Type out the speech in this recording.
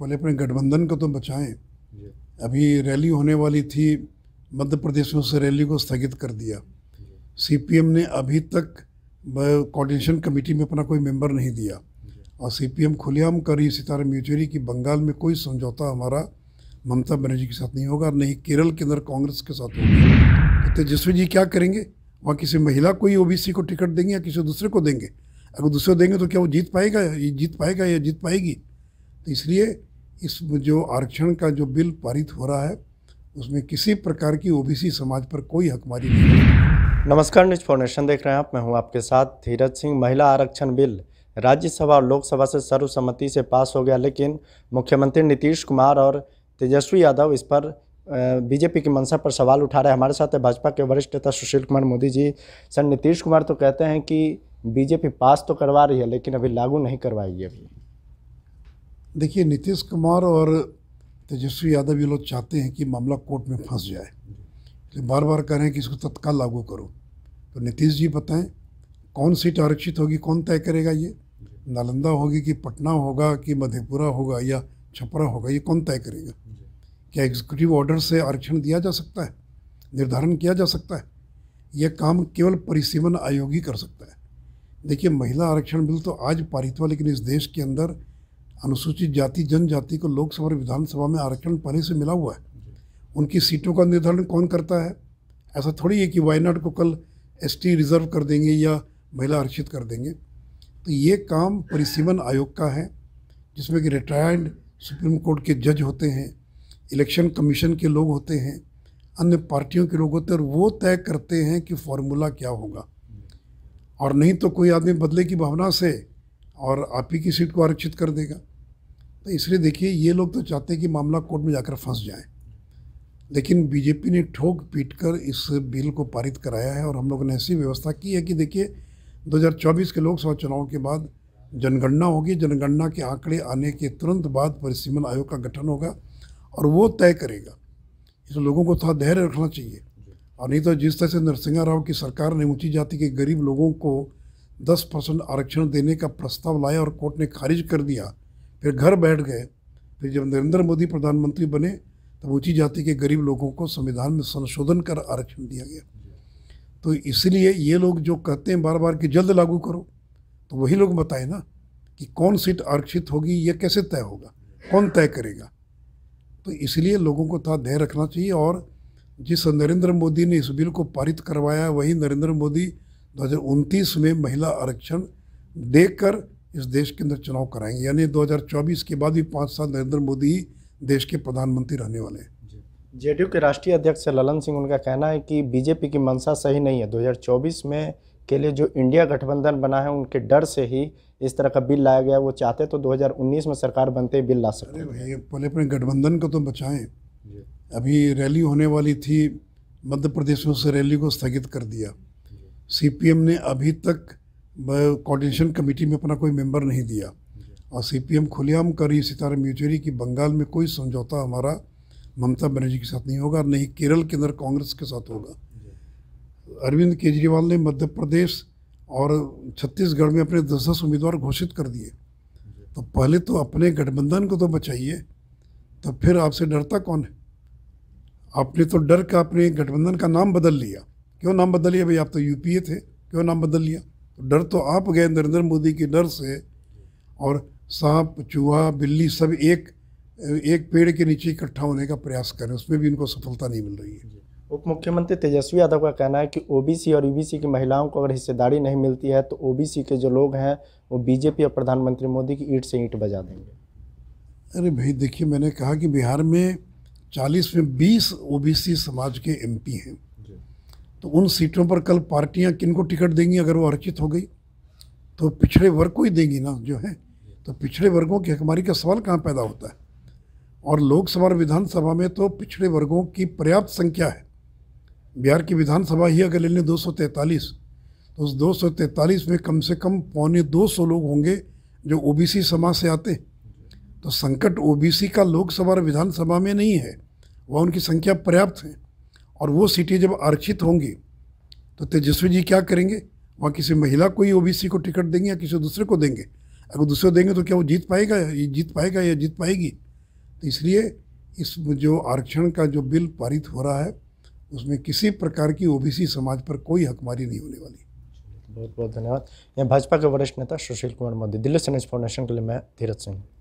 पहले अपने गठबंधन को तो बचाएं अभी रैली होने वाली थी मध्य प्रदेश में उस रैली को स्थगित कर दिया सीपीएम ने अभी तक कोऑर्डिनेशन कमेटी में अपना कोई मेंबर नहीं दिया और सीपीएम खुलेआम कर रही सितारा म्यूचरी कि बंगाल में कोई समझौता हमारा ममता बनर्जी के साथ नहीं होगा नहीं केरल के अंदर कांग्रेस के साथ होगा तो तेजस्वी जी क्या करेंगे वहाँ किसी महिला को ही ओ को टिकट देंगे या किसी दूसरे को देंगे अगर दूसरे देंगे तो क्या वो जीत पाएगा ये जीत पाएगा या जीत पाएगी तो इसलिए इस जो आरक्षण का जो बिल पारित हो रहा है उसमें किसी प्रकार की ओबीसी समाज पर कोई हकमारी नहीं नमस्कार न्यूज फाउंडेशन देख रहे हैं आप मैं हूं आपके साथ धीरज सिंह महिला आरक्षण बिल राज्यसभा और लोकसभा से सर्वसम्मति से पास हो गया लेकिन मुख्यमंत्री नीतीश कुमार और तेजस्वी यादव इस पर बीजेपी की मंशा पर सवाल उठा रहे हैं हमारे साथ है भाजपा के वरिष्ठ नेता सुशील कुमार मोदी जी सर नीतीश कुमार तो कहते हैं कि बीजेपी पास तो करवा रही है लेकिन अभी लागू नहीं करवाई है अभी देखिए नीतीश कुमार और तेजस्वी यादव ये लोग चाहते हैं कि मामला कोर्ट में फंस जाए तो बार बार कह रहे हैं कि इसको तत्काल लागू करो तो नीतीश जी बताएं कौन सीट आरक्षित होगी कौन तय करेगा ये नालंदा होगी कि पटना होगा कि मधेपुरा होगा या छपरा होगा ये कौन तय करेगा क्या एग्जीक्यूटिव ऑर्डर से आरक्षण दिया जा सकता है निर्धारण किया जा सकता है यह काम केवल परिसीमन आयोग ही कर सकता है देखिए महिला आरक्षण बिल तो आज पारित हुआ लेकिन इस देश के अंदर अनुसूचित जाति जनजाति को लोकसभा और विधानसभा में आरक्षण पहले से मिला हुआ है उनकी सीटों का निर्धारण कौन करता है ऐसा थोड़ी है कि वायनाड को कल एस रिजर्व कर देंगे या महिला आरक्षित कर देंगे तो ये काम परिसीमन आयोग का है जिसमें कि रिटायर्ड सुप्रीम कोर्ट के जज होते हैं इलेक्शन कमीशन के लोग होते हैं अन्य पार्टियों के लोग होते हैं और वो तय करते हैं कि फॉर्मूला क्या होगा और नहीं तो कोई आदमी बदले की भावना से और आप ही की सीट को आरक्षित कर देगा तो इसलिए देखिए ये लोग तो चाहते हैं कि मामला कोर्ट में जाकर फंस जाए लेकिन बीजेपी ने ठोक पीट कर इस बिल को पारित कराया है और हम लोगों ने ऐसी व्यवस्था की है कि देखिए 2024 के लोकसभा चुनाव के बाद जनगणना होगी जनगणना के आंकड़े आने के तुरंत बाद परिसीमन आयोग का गठन होगा और वो तय करेगा इस लोगों को थोड़ा धैर्य रखना चाहिए और नहीं तो जिस तरह से नरसिंह राव की सरकार ने ऊँची जाति के गरीब लोगों को 10 परसेंट आरक्षण देने का प्रस्ताव लाया और कोर्ट ने खारिज कर दिया फिर घर बैठ गए फिर जब नरेंद्र मोदी प्रधानमंत्री बने तब ऊँची जाति के गरीब लोगों को संविधान में संशोधन कर आरक्षण दिया गया तो इसलिए ये लोग जो कहते हैं बार बार कि जल्द लागू करो तो वही लोग बताए ना कि कौन सीट आरक्षित होगी ये कैसे तय होगा कौन तय करेगा तो इसलिए लोगों को था धैर्य रखना चाहिए और जिस नरेंद्र मोदी ने इस बिल को पारित करवाया वही नरेंद्र मोदी दो में महिला आरक्षण देकर इस देश के अंदर चुनाव कराएंगे यानी 2024 के बाद भी पाँच साल नरेंद्र मोदी देश के प्रधानमंत्री रहने वाले हैं जेडीयू के राष्ट्रीय अध्यक्ष ललन सिंह उनका कहना है कि बीजेपी की मंशा सही नहीं है 2024 में के लिए जो इंडिया गठबंधन बना है उनके डर से ही इस तरह का बिल लाया गया वो चाहते तो 2019 में सरकार बनते ही बिल ला सकते भैया पहले अपने गठबंधन को तो बचाएं अभी रैली होने वाली थी मध्य प्रदेश में उस रैली को स्थगित कर दिया सीपीएम ने अभी तक कोऑर्डिनेशन कमेटी में अपना कोई मेंबर नहीं दिया और सी पी एम खुलेआम कर रही सितारे म्यूचरी कि बंगाल में कोई समझौता हमारा ममता बनर्जी के साथ नहीं होगा और नहीं केरल के अंदर कांग्रेस के साथ होगा अरविंद केजरीवाल ने मध्य प्रदेश और छत्तीसगढ़ में अपने दस दस उम्मीदवार घोषित कर दिए तो पहले तो अपने गठबंधन को तो बचाइए तो फिर आपसे डरता कौन है आपने तो डर का अपने गठबंधन का नाम बदल लिया क्यों नाम बदल लिया भाई आप तो यूपीए थे क्यों नाम बदल लिया डर तो आप गए नरेंद्र मोदी के डर से और सांप चूहा बिल्ली सब एक एक पेड़ के नीचे इकट्ठा होने का प्रयास कर रहे हैं उसमें भी इनको सफलता नहीं मिल रही है उप मुख्यमंत्री तेजस्वी यादव का कहना है कि ओबीसी और यूबीसी की महिलाओं को अगर हिस्सेदारी नहीं मिलती है तो ओबीसी के जो लोग हैं वो बीजेपी और प्रधानमंत्री मोदी की ईट से ईट बजा देंगे अरे भाई देखिए मैंने कहा कि बिहार में चालीस में बीस ओबीसी समाज के एमपी हैं तो उन सीटों पर कल पार्टियां किनको टिकट देंगी अगर वो अर्चित हो गई तो पिछड़े वर्ग को ही देंगी ना जो है तो पिछड़े वर्गों की हकमारी का सवाल कहाँ पैदा होता है और लोकसभा और विधानसभा में तो पिछड़े वर्गों की पर्याप्त संख्या है बिहार की विधानसभा ही अगर ले लें दो तो उस दो में कम से कम पौने दो सौ लोग होंगे जो ओ समाज से आते तो संकट ओबीसी का लोकसभा और विधानसभा में नहीं है वह उनकी संख्या पर्याप्त है और वो सीटें जब आरक्षित होंगी तो तेजस्वी जी क्या करेंगे वहाँ किसी महिला को ही ओ को टिकट देंगे या किसी दूसरे को देंगे अगर दूसरे देंगे तो क्या वो जीत पाएगा ये जीत पाएगा या जीत पाएगी तो इसलिए इस जो आरक्षण का जो बिल पारित हो रहा है उसमें किसी प्रकार की ओबीसी समाज पर कोई हकमारी नहीं होने वाली बहुत बहुत धन्यवाद यहाँ भाजपा के वरिष्ठ नेता सुशील कुमार मोदी दिल्ली से नेक्स्ट फाउंडेशन के लिए मैं धीरज सिंह